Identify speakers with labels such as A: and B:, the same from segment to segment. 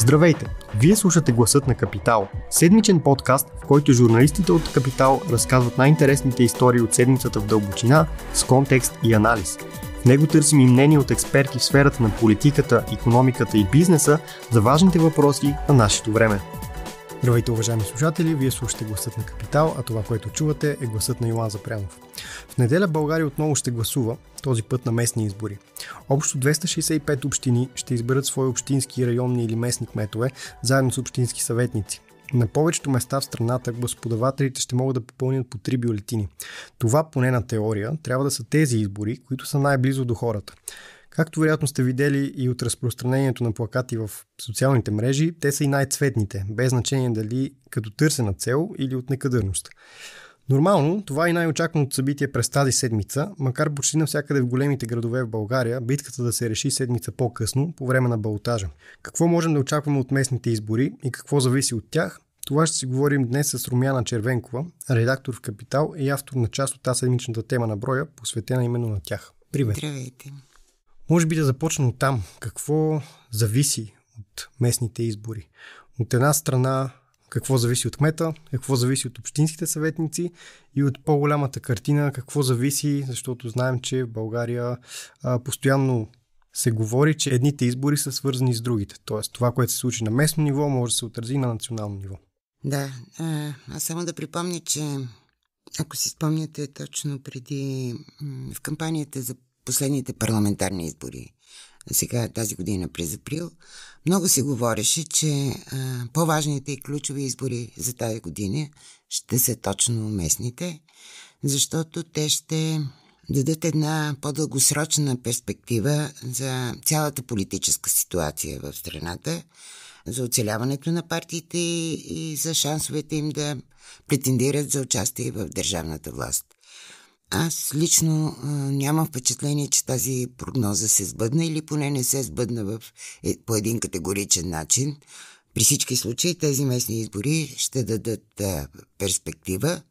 A: Здравейте! Вие слушате Гласът на Капитал, седмичен подкаст, в който журналистите от Капитал разказват най-интересните истории от седмицата в дълбочина, с контекст и анализ. В него търсим и мнение от експерти в сферата на политиката, економиката и бизнеса за важните въпроси на нашето време. Здравейте, уважаеми слушатели! Вие слушате гласът на Капитал, а това, което чувате е гласът на Йоан Запрянов. В неделя България отново ще гласува, този път на местни избори. Общо 265 общини ще изберат свои общински, районни или местни кметове, заедно с общински съветници. На повечето места в страната господавателите ще могат да попълнят по три бюлетини. Това поне на теория трябва да са тези избори, които са най-близо до хората. Както вероятно сте видели и от разпространението на плакати в социалните мрежи, те са и най-цветните, без значение дали като търсена цел или от некадърност. Нормално, това е най-очакваното събитие през тази седмица, макар почти навсякъде в големите градове в България, битката да се реши седмица по-късно, по време на балотажа. Какво можем да очакваме от местните избори и какво зависи от тях, това ще си говорим днес с Румяна Червенкова, редактор в Капитал и автор на част от тази седмичната тема на броя, посветена именно на тях. Привет! Здравейте! Може би да започна от там. Какво зависи от местните избори? От една страна какво зависи от кмета, какво зависи от общинските съветници и от по-голямата картина, какво зависи, защото знаем, че в България а, постоянно се говори, че едните избори са свързани с другите. Тоест, това, което се случи на местно ниво, може да се отрази на национално ниво. Да,
B: аз само да припомня, че ако си спомняте точно преди в кампанията за последните парламентарни избори, сега тази година през април, много се говореше, че а, по-важните и ключови избори за тази година ще са точно местните, защото те ще дадат една по-дългосрочна перспектива за цялата политическа ситуация в страната, за оцеляването на партиите и за шансовете им да претендират за участие в държавната власт. Аз лично а, нямам впечатление, че тази прогноза се сбъдна или поне не се сбъдна в, е, по един категоричен начин. При всички случаи тези местни избори ще дадат а, перспектива.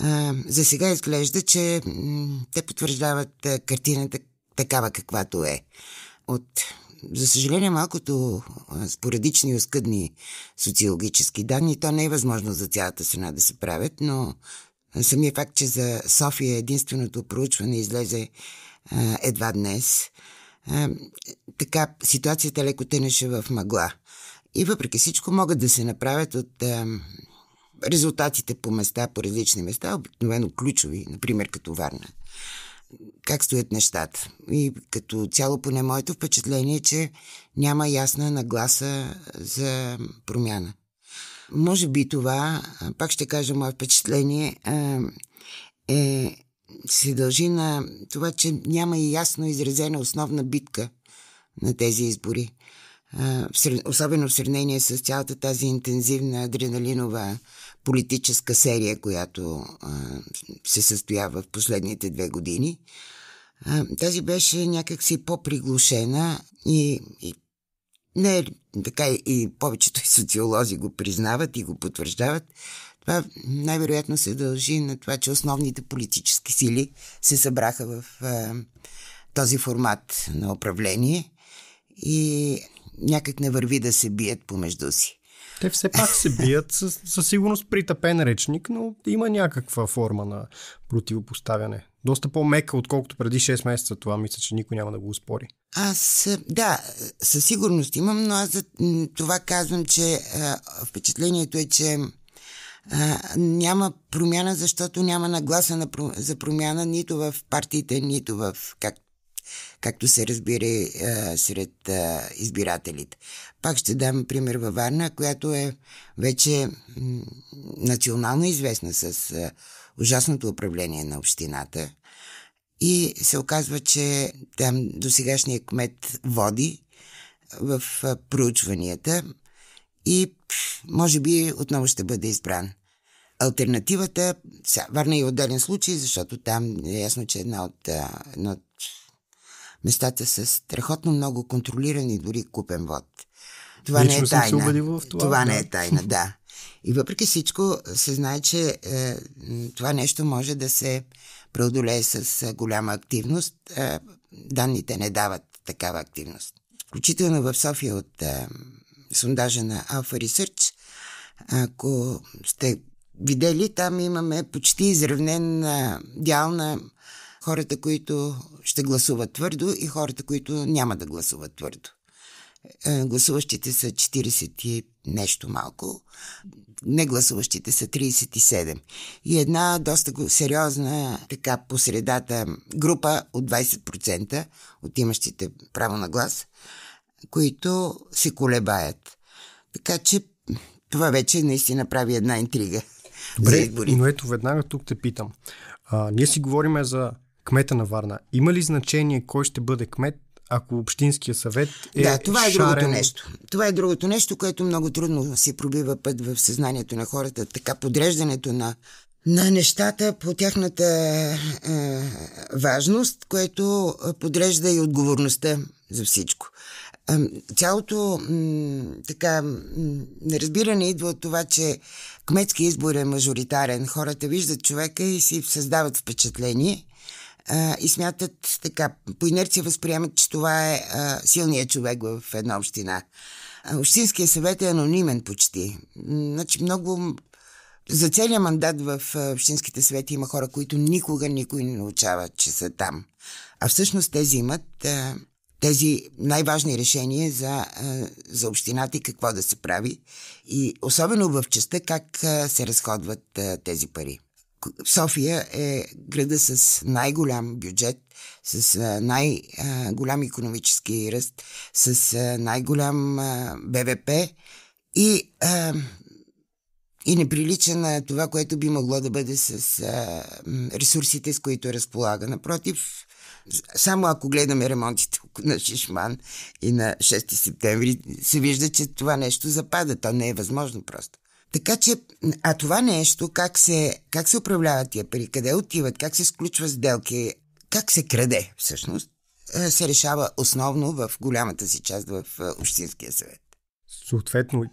B: А, за сега изглежда, че м- те потвърждават а, картината такава каквато е. От, за съжаление, малкото а, споредични и оскъдни социологически данни, то не е възможно за цялата страна да се правят, но Самия факт, че за София единственото проучване излезе а, едва днес, а, така ситуацията леко тънеше в мъгла. И въпреки всичко могат да се направят от а, резултатите по места, по различни места, обикновено ключови, например като Варна. Как стоят нещата? И като цяло, поне моето впечатление е, че няма ясна нагласа за промяна. Може би това, пак ще кажа мое впечатление, е, се дължи на това, че няма и ясно изразена основна битка на тези избори. Особено в сравнение с цялата тази интензивна адреналинова политическа серия, която се състоява в последните две години. Тази беше някакси по-приглушена и, и не така и повечето и социолози го признават и го потвърждават. Това най-вероятно се дължи на това, че основните политически сили се събраха в е, този формат на управление и някак не върви да се бият помежду си.
A: Те все пак се бият със, със сигурност притъпен речник, но има някаква форма на противопоставяне. Доста по-мека, отколкото преди 6 месеца. Това мисля, че никой няма да го спори.
B: Аз, е, да, със сигурност имам, но аз за това казвам, че а, е, впечатлението е, че а, е, няма промяна, защото няма нагласа на, за промяна нито в партиите, нито в, как, както се разбира сред избирателите. Пак ще дам пример във Варна, която е вече национално известна с ужасното управление на общината. И се оказва, че там досегашният кмет води в проучванията и може би отново ще бъде избран. Альтернативата, сега, Варна е отделен случай, защото там е ясно, че една от, една от местата с страхотно много контролирани, дори купен вод. Това Лично не е тайна. Съм се в това това да. не е тайна, да. И въпреки всичко се знае, че е, това нещо може да се преодолее с е, голяма активност. Е, данните не дават такава активност. Включително в София от е, сондажа на Alpha Research, ако сте видели, там имаме почти изравнен дял на хората, които ще гласуват твърдо и хората, които няма да гласуват твърдо. Е, гласуващите са 40 нещо малко, не гласуващите са 37. И една доста сериозна, така посредата група от 20% от имащите право на глас, които се колебаят. Така че това вече наистина прави една интрига. Добре, но
A: ето веднага тук те питам. А, ние си говориме за кмета на Варна. Има ли значение
B: кой ще бъде кмет, ако Общинския съвет е Да, това е шарен... другото нещо. Това е другото нещо, което много трудно си пробива път в съзнанието на хората. Така подреждането на, на нещата по тяхната е, важност, което подрежда и отговорността за всичко. Е, цялото м, така неразбиране идва от това, че кметски избор е мажоритарен. Хората виждат човека и си създават впечатление – а, и смятат така, по инерция възприемат, че това е а, силният човек в една община. А, Общинския съвет е анонимен почти. Значи много за целият мандат в общинските съвети има хора, които никога никой не научава, че са там. А всъщност тези имат а, тези най-важни решения за, а, за общината и какво да се прави. И особено в частта как а, се разходват а, тези пари. София е града с най-голям бюджет, с най-голям економически ръст, с най-голям БВП и, и не прилича на това, което би могло да бъде с ресурсите, с които разполага. Напротив, само ако гледаме ремонтите на Шишман и на 6 септември, се вижда, че това нещо запада. То не е възможно просто. Така че, а това нещо, как се, как се управляват тия пари, къде отиват, как се сключва сделки, как се краде всъщност, е, се решава основно в голямата си част в е, Общинския съвет.
A: Съответно,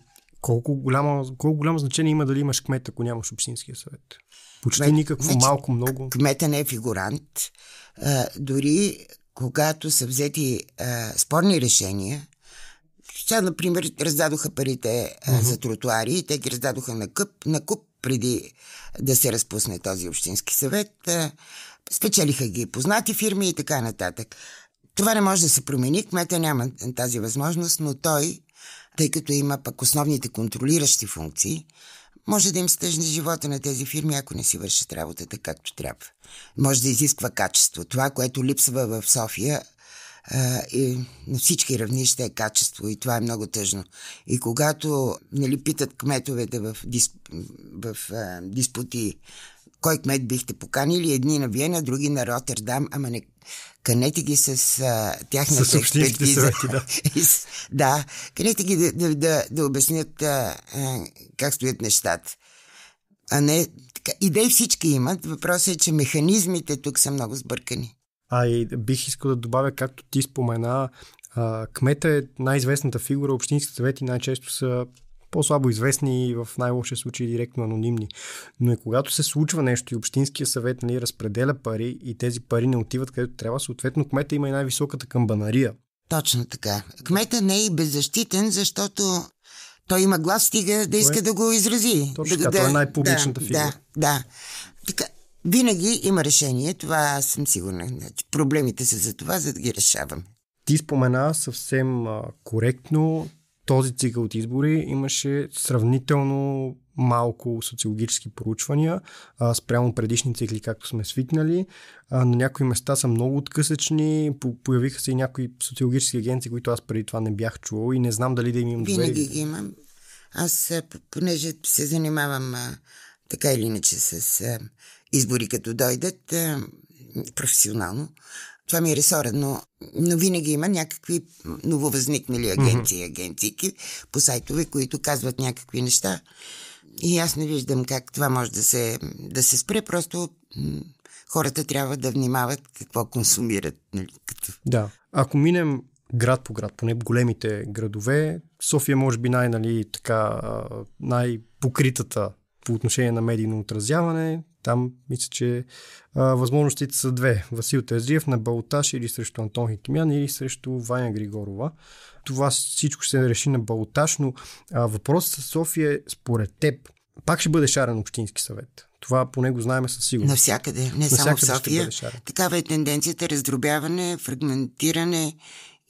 A: колко голямо, колко голямо значение има дали имаш кмет, ако нямаш Общинския съвет?
B: Почти кмет, никакво, значи, малко, много. Кмета не е фигурант. А, е, дори когато са взети а, спорни решения, сега, например, раздадоха парите а, е, mm-hmm. за тротуари и те ги раздадоха на, къп, на куп преди да се разпусне този общински съвет. А, е, спечелиха ги познати фирми и така нататък. Това не може да се промени. Кмета няма тази възможност, но той, тъй като има пък основните контролиращи функции, може да им стъжне живота на тези фирми, ако не си вършат работата както трябва. Може да изисква качество. Това, което липсва в София, а, и на всички равнища е качество и това е много тъжно. И когато нали, питат кметовете в, дисп, в а, диспути кой кмет бихте поканили, едни на Виена, други на Роттердам, ама не канете ги с а, тяхната с експертиза. Съвети, да. да, канете ги да, да, да, да обяснят а, а, как стоят нещата. А не така. Идеи всички имат. Въпросът е, че механизмите тук са много сбъркани. А и бих искал да
A: добавя, както ти спомена, кмета е най-известната фигура, общинските съвети най-често са по-слабо известни и в най-лошия случай директно анонимни. Но и когато се случва нещо и Общинския съвет нали, разпределя пари и тези пари не отиват където трябва, съответно кмета има
B: и най-високата камбанария. Точно така. Кмета не е и беззащитен, защото той има глас, стига да иска е? да го изрази. Точно да, така, да, той е най-публичната да, фигура. Да, да. Така, винаги има решение, това аз съм сигурна. Значи, проблемите са за това, за да ги решаваме. Ти спомена съвсем а, коректно този цикъл от
A: избори имаше сравнително малко социологически проучвания а, спрямо предишни цикли, както сме свикнали. А, на някои места са много откъсъчни, по- появиха се и някои социологически агенции, които аз преди това не бях чувал и не знам дали да им имам доверие. Винаги ги
B: имам. Аз, понеже се занимавам а, така или иначе с а, избори, като дойдат е, професионално. Това ми е ресора, но, но винаги има някакви нововъзникнали агенции, агенции по сайтове, които казват някакви неща. И аз не виждам как това може да се, да се спре. Просто хората трябва да внимават какво консумират. Нали,
A: Да. Ако минем град по град, поне големите градове, София може би най-нали, така, най-покритата по отношение на медийно отразяване. Там мисля, че а, възможностите са две. Васил Тезиев на Балташ или срещу Антон Хикимян или срещу Ваня Григорова. Това всичко ще се реши на Балташ, но а, въпросът с София е според теб пак ще бъде шарен общински съвет. Това поне го знаем със сигурност. Навсякъде, не Навсякъде само в София.
B: Такава е тенденцията раздробяване, фрагментиране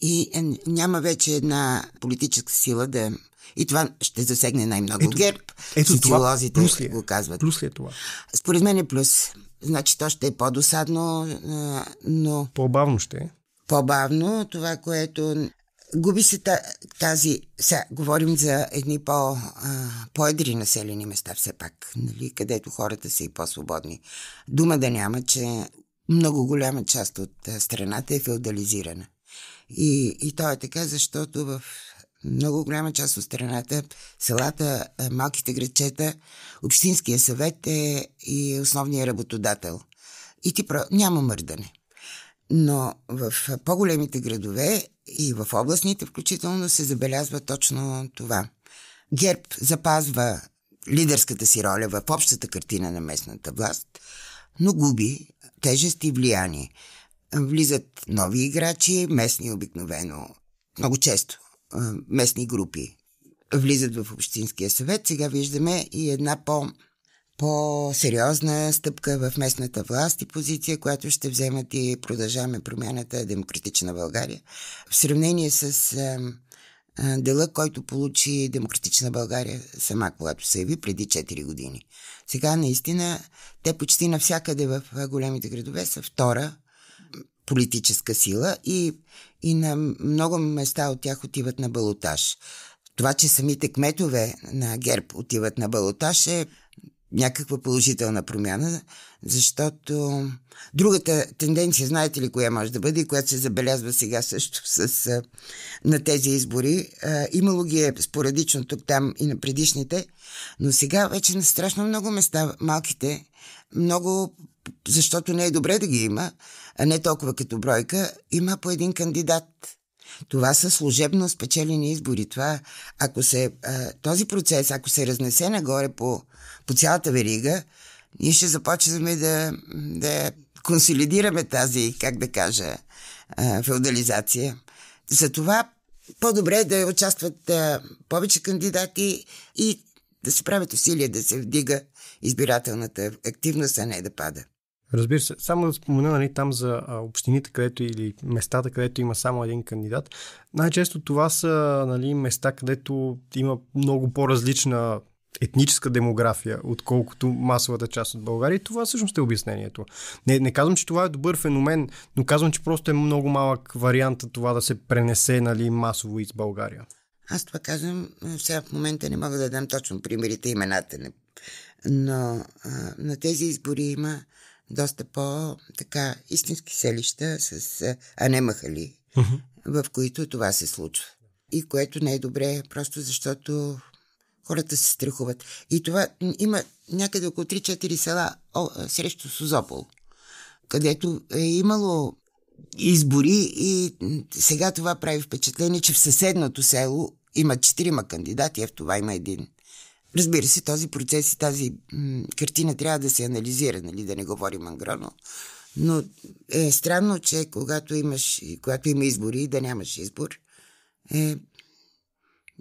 B: и е, няма вече една политическа сила да и това ще засегне най-много ето, ГЕРБ. Ето Социолозите това, плюс ли е, го казват. Плюс ли е това? Според мен е плюс. Значи то ще е по-досадно, но... По-бавно ще е. По-бавно. Това, което губи се тази... Сега говорим за едни по, по-едри населени места все пак, нали, където хората са и по-свободни. Дума да няма, че много голяма част от страната е феодализирана. И, и то е така, защото в много голяма част от страната, селата, е, малките градчета, Общинския съвет е и е основният работодател. И ти про... няма мърдане. Но в е, по-големите градове и в областните включително се забелязва точно това. ГЕРБ запазва лидерската си роля в общата картина на местната власт, но губи тежест и влияние. Влизат нови играчи, местни обикновено, много често а, местни групи влизат в Общинския съвет. Сега виждаме и една по- по-сериозна стъпка в местната власт и позиция, която ще вземат и продължаваме промяната Демократична България. В сравнение с а, а, дела, който получи Демократична България сама, когато се яви преди 4 години. Сега наистина те почти навсякъде в големите градове са втора политическа сила и, и на много места от тях отиват на балотаж. Това, че самите кметове на ГЕРБ отиват на балотаж е някаква положителна промяна, защото другата тенденция, знаете ли коя може да бъде, и която се забелязва сега също с, на тези избори, имало ги е спорадично тук, там и на предишните, но сега вече на страшно много места малките много защото не е добре да ги има, а не толкова като бройка, има по един кандидат. Това са служебно спечелени избори. Това, ако се, а, този процес, ако се разнесе нагоре по, по цялата верига, ние ще започваме да, да консолидираме тази, как да кажа, феодализация. Затова по-добре е да участват повече кандидати и да се правят усилия да се вдига избирателната активност, а не да пада.
A: Разбира се, само да спомена нали, там за а, общините, където или местата, където има само един кандидат. Най-често това са нали, места, където има много по-различна етническа демография, отколкото масовата част от България. И това всъщност е обяснението. Не, не казвам, че това е добър феномен, но казвам, че просто е много малък вариант това да се пренесе нали, масово из България. Аз това казвам, сега
B: в момента не мога да дам точно примерите имената, но а, на тези избори има доста по-така истински селища, с, а не махали, uh-huh. в които това се случва. И което не е добре, просто защото хората се страхуват. И това има някъде около 3-4 села о, срещу Сузопол, където е имало избори и сега това прави впечатление, че в съседното село има четирима кандидати, а в това има един. Разбира се, този процес и тази м- картина трябва да се анализира, нали, да не говорим анграно. Но е странно, че когато, имаш, когато има избори и да нямаш избор, е,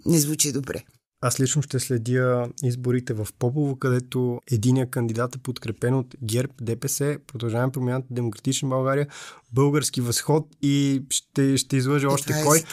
B: не звучи добре.
A: Аз лично ще следя изборите в Попово, където единия кандидат е подкрепен от ГЕРБ, ДПС, Продължаваме промяната Демократична България, български възход и ще, ще излъжа още и кой.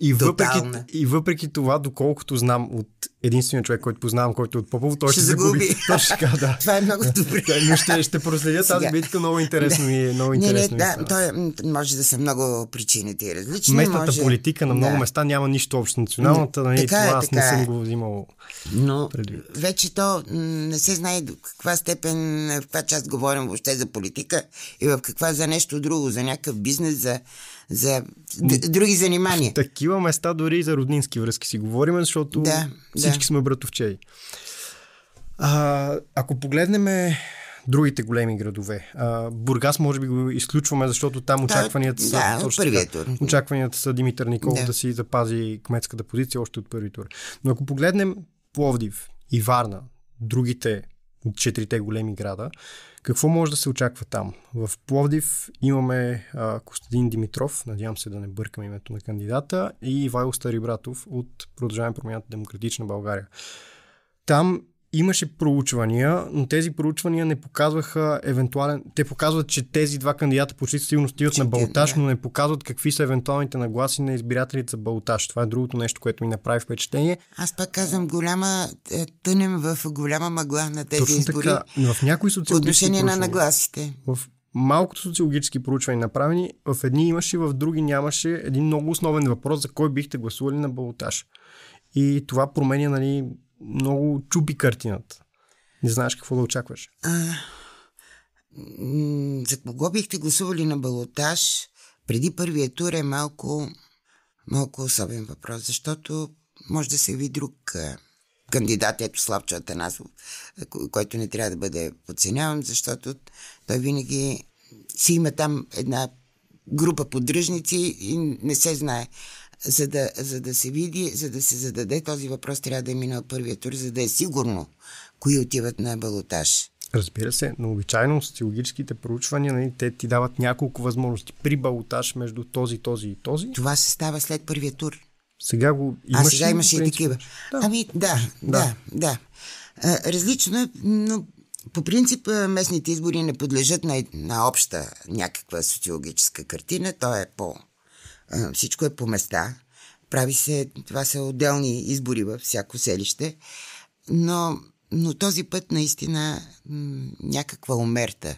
A: И въпреки, и въпреки това, доколкото знам от единствения човек, който познавам, който е от Попово, той ще, ще загуби. Точка, да. това
B: е много добре. Но ще, ще проследя тази битка, много интересно и е, много интересно. Не, да, той е, може да са много причините и различни. Местната може... политика на много да. места
A: няма нищо общо. Националната, нали, така, е, това е, аз не съм го
B: взимал. Но предвид. вече то не се знае до каква степен, в каква част говорим въобще за политика и в каква за нещо друго, за някакъв бизнес, за, за д- други занимания. В такива места дори и за роднински връзки си говорим, защото да,
A: всички да. сме братовчеи. А, ако погледнем другите големи градове. А, Бургас може би го изключваме, защото там е очакванията са... Да, точно първият тур. Очакванията са Димитър Николов да. да си запази кметската позиция още от първи тур. Но ако погледнем Пловдив и Варна, другите четирите големи града. Какво може да се очаква там? В Пловдив имаме а, Костадин Димитров, надявам се да не бъркам името на кандидата, и Вайл Старибратов от Продължаваме промяната Демократична България. Там Имаше проучвания, но тези проучвания не показваха евентуален... Те показват, че тези два кандидата почти сигурно стигат на балтаж, да. но не показват какви са евентуалните нагласи на избирателите за балтаж. Това е другото нещо, което ми направи впечатление.
B: Аз пак казвам, голяма, е, тънем в голяма мъгла на тези Точно избори. Така,
A: в някои социологически отношение на нагласите. В малкото социологически проучвания направени, в едни имаше, в други нямаше един много основен въпрос за кой бихте гласували на балотаж. И това променя
B: нали, много чупи картината. Не знаеш какво да очакваш. А, за кого бихте гласували на балотаж преди първия тур е малко, малко особен въпрос, защото може да се ви друг кандидат, ето Славчо Атанасов, който не трябва да бъде подценяван, защото той винаги си има там една група поддръжници и не се знае за да, за да се види, за да се зададе този въпрос, трябва да е минал първия тур, за да е сигурно кои отиват на балотаж. Разбира се, но
A: обичайно социологическите проучвания, нали, те ти дават няколко възможности при балотаж между този,
B: този и този. Това се става след първия тур. Сега го имаш. А сега имаше и такива. Да. Ами, да, да, да. да. различно е, но по принцип местните избори не подлежат на, на обща някаква социологическа картина. То е по всичко е по места. Прави се, това са отделни избори във всяко селище. Но, но този път наистина някаква умерта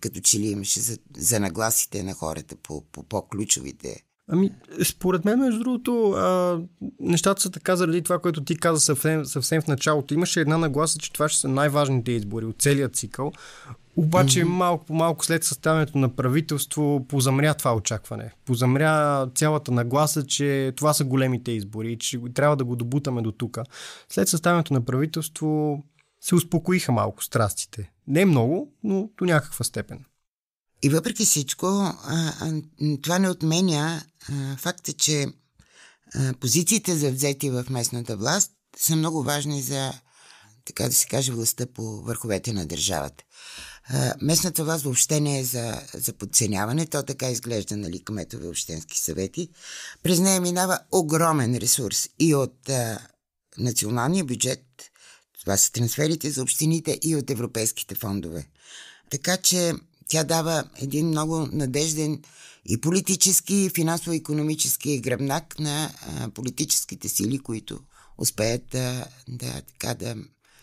B: като че ли имаше за, за нагласите на хората по, по по-ключовите
A: Ами, според мен, между другото, а, нещата са така заради това, което ти каза съвсем, съвсем в началото. Имаше една нагласа, че това ще са най-важните избори от целият цикъл. Обаче mm-hmm. малко по малко след съставянето на правителство позамря това очакване. Позамря цялата нагласа, че това са големите избори и че трябва да го добутаме до тук. След съставянето на правителство се успокоиха малко страстите. Не много, но
B: до някаква степен. И въпреки всичко, това не отменя факта, че позициите за взети в местната власт са много важни за, така да се каже, властта по върховете на държавата местната власт въобще не е за, за подценяване. То така изглежда, нали, кметове общински съвети. През нея минава огромен ресурс и от а, националния бюджет, това са трансферите за общините и от европейските фондове. Така че тя дава един много надежден и политически, и финансово-економически гръбнак на а, политическите сили, които успеят а, да, така, да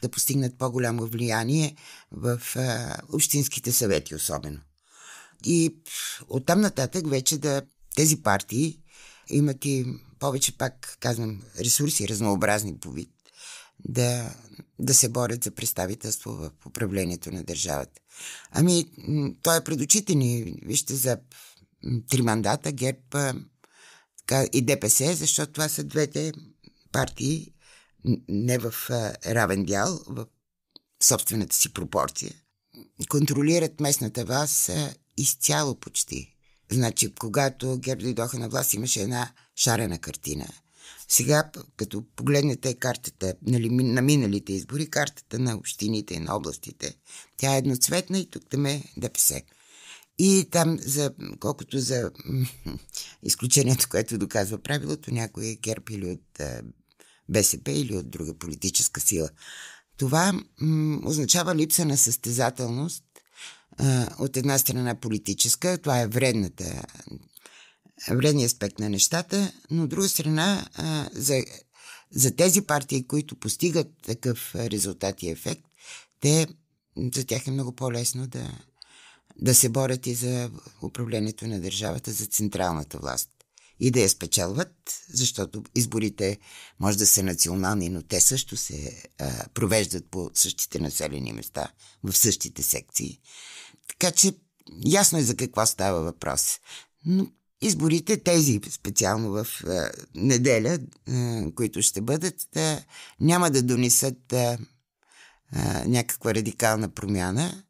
B: да постигнат по-голямо влияние в а, общинските съвети особено. И оттам нататък вече да тези партии имат и повече, пак казвам, ресурси, разнообразни по вид, да, да се борят за представителство в управлението на държавата. Ами, той е пред очите ни. Вижте, за три мандата ГЕРБ и ДПС, защото това са двете партии, не в равен дял, в собствената си пропорция, контролират местната власт изцяло почти. Значи, когато ГЕРБ дойдоха на власт, имаше една шарена картина. Сега, като погледнете картата нали, на миналите избори, картата на общините и на областите, тя е едноцветна и тук там е ДПС. И там, за, колкото за изключението, което доказва правилото, някой е ГЕРБ или от БСП или от друга политическа сила. Това м- означава липса на състезателност а, от една страна политическа, това е вредната, вредния аспект на нещата, но от друга страна а, за, за тези партии, които постигат такъв резултат и ефект, те, за тях е много по-лесно да, да се борят и за управлението на държавата, за централната власт и да я спечелват, защото изборите може да са национални, но те също се а, провеждат по същите населени места, в същите секции. Така че ясно е за какво става въпрос. Но изборите, тези специално в а, неделя, а, които ще бъдат, а, няма да донесат а, а, някаква радикална промяна.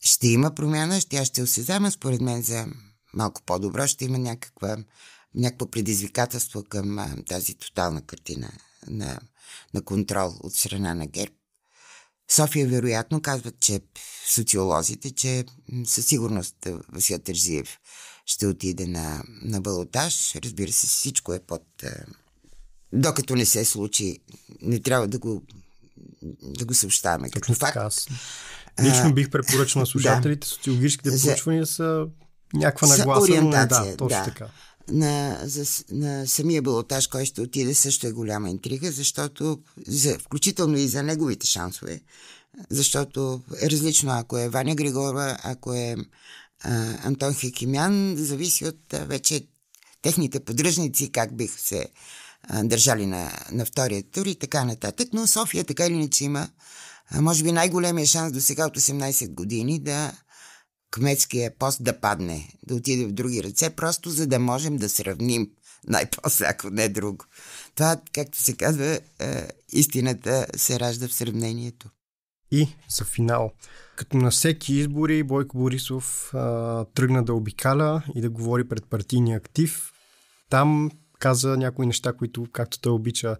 B: Ще има промяна, тя ще осезама, според мен, за малко по-добро, ще има някаква някакво предизвикателство към а, тази тотална картина на, на контрол от страна на ГЕРБ. София, вероятно, казват, че социолозите, че със сигурност Васил Тържиев ще отиде на, на балотаж. Разбира се, всичко е под... А, докато не се случи, не трябва да го, да го съобщаваме Точно като факт. Аз. Лично бих препоръчал на слушателите,
A: да. социологическите проучвания са някаква нагласа, са ориентация, но да, точно да. така
B: на, за, на самия балотаж, който ще отиде, също е голяма интрига, защото, за, включително и за неговите шансове, защото е различно, ако е Ваня Григора, ако е а, Антон Хекимян, зависи от а, вече техните поддръжници, как бих се а, държали на, на втория тур и така нататък. Но София така или иначе има, а, може би, най-големия шанс до сега от 18 години да кметския пост да падне, да отиде в други ръце, просто за да можем да сравним най-после, ако не друго. Това, както се казва, е, истината се ражда в сравнението. И за финал, като на
A: всеки избори Бойко Борисов а, тръгна да обикаля и да говори пред партийния актив. Там каза някои неща, които, както той обича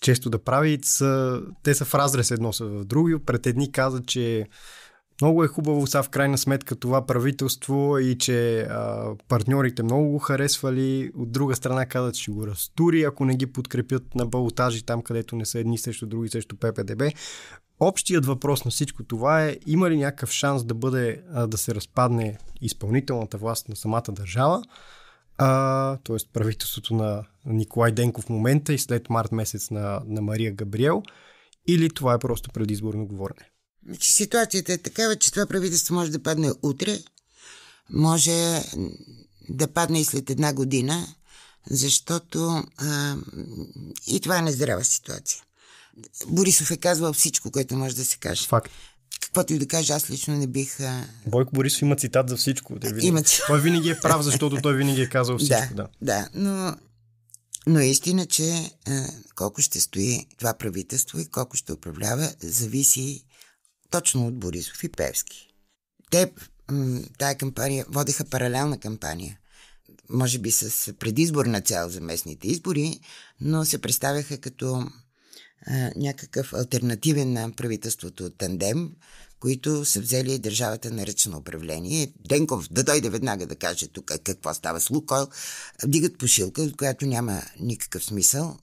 A: често да прави, са, те са в разрез едно с в други. Пред едни каза, че много е хубаво са в крайна сметка това правителство и че а, партньорите много го харесвали. От друга страна казват, ще го разтури, ако не ги подкрепят на балотажи там, където не са едни срещу други, срещу ППДБ. Общият въпрос на всичко това е има ли някакъв шанс да бъде а, да се разпадне изпълнителната власт на самата държава, а, т.е. правителството на Николай Денков в момента и след март месец на, на
B: Мария Габриел, или това е просто предизборно говорене? Значи ситуацията е такава, че това правителство може да падне утре, може да падне и след една година, защото а, и това е нездрава ситуация. Борисов е казвал всичко, което може да се каже. Факт. Каквото и да кажа, аз лично не бих. А...
A: Бойко Борисов има цитат за всичко. Той винаги, има...
B: той винаги е прав, защото той винаги е казал всичко. Да, да. да но, но е истина, че а, колко ще стои това правителство и колко ще управлява, зависи точно от Борисов и Певски. Те тая кампания, водеха паралелна кампания. Може би с предизборна цел за местните избори, но се представяха като а, някакъв альтернативен на правителството тандем, които са взели държавата на ръчно управление. Денков да дойде веднага да каже тук какво става с Лукойл. Дигат пошилка, от която няма никакъв смисъл.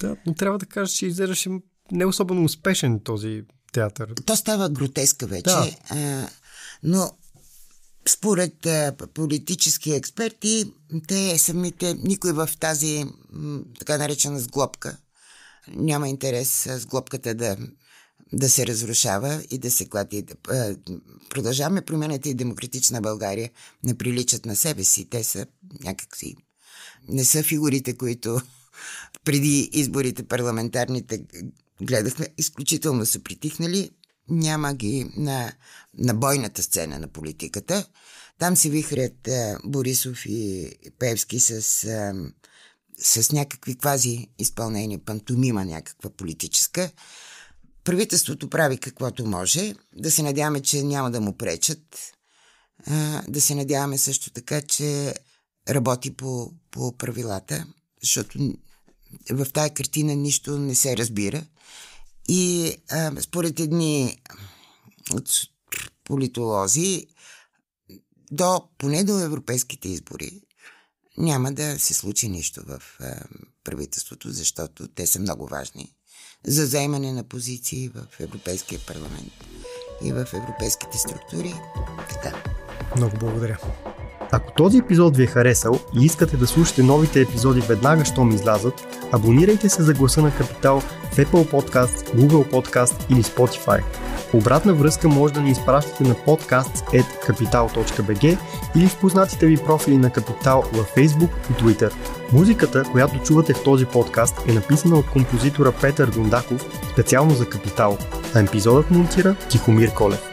B: Да, но трябва да кажа, че изглеждаше не особено успешен този театър. То става гротеска вече. Да. А, но според а, политически експерти, те самите, никой в тази така наречена сглобка, няма интерес сглобката да, да се разрушава и да се клати. А, продължаваме промената и демократична България не приличат на себе си. Те са някакси... Не са фигурите, които преди изборите парламентарните гледахме, изключително са притихнали. Няма ги на, на бойната сцена на политиката. Там се вихрят е, Борисов и Певски с, е, с някакви квази изпълнения, пантомима някаква политическа. Правителството прави каквото може. Да се надяваме, че няма да му пречат. Е, да се надяваме също така, че работи по, по правилата, защото в тая картина нищо не се разбира. И а, според едни политолози, до, поне до европейските избори, няма да се случи нищо в а, правителството, защото те са много важни за заемане на позиции в Европейския парламент и в европейските структури. Така.
A: Много благодаря. Ако този епизод ви е харесал и искате да слушате новите епизоди веднага, щом излязат, абонирайте се за гласа на Капитал в Apple Podcast, Google Podcast или Spotify. Обратна връзка може да ни изпращате на podcast.capital.bg или в познатите ви профили на Капитал във Facebook и Twitter. Музиката, която чувате в този подкаст е написана от композитора Петър Дундаков специално за Капитал, а епизодът монтира Тихомир Колев.